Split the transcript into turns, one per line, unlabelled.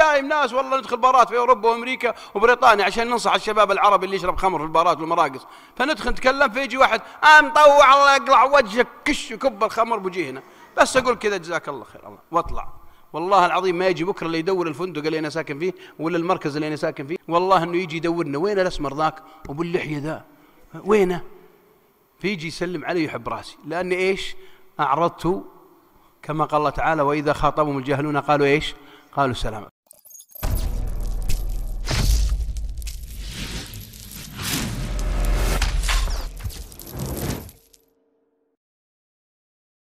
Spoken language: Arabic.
دايم ناس والله ندخل بارات في اوروبا وامريكا وبريطانيا عشان ننصح الشباب العربي اللي يشرب خمر في البارات والمراقص فندخل نتكلم فيجي واحد آه مطوع الله يقلع وجهك كش وكب الخمر بوجيهنا بس اقول كذا جزاك الله خير الله واطلع والله العظيم ما يجي بكره اللي يدور الفندق اللي انا ساكن فيه ولا المركز اللي انا ساكن فيه والله انه يجي يدورنا وين الاسمر ذاك وباللحيه اللحيه ذا وينه فيجي يسلم علي يحب راسي لاني ايش اعرضته كما قال الله تعالى واذا خاطبهم الجاهلون قالوا ايش قالوا سلاما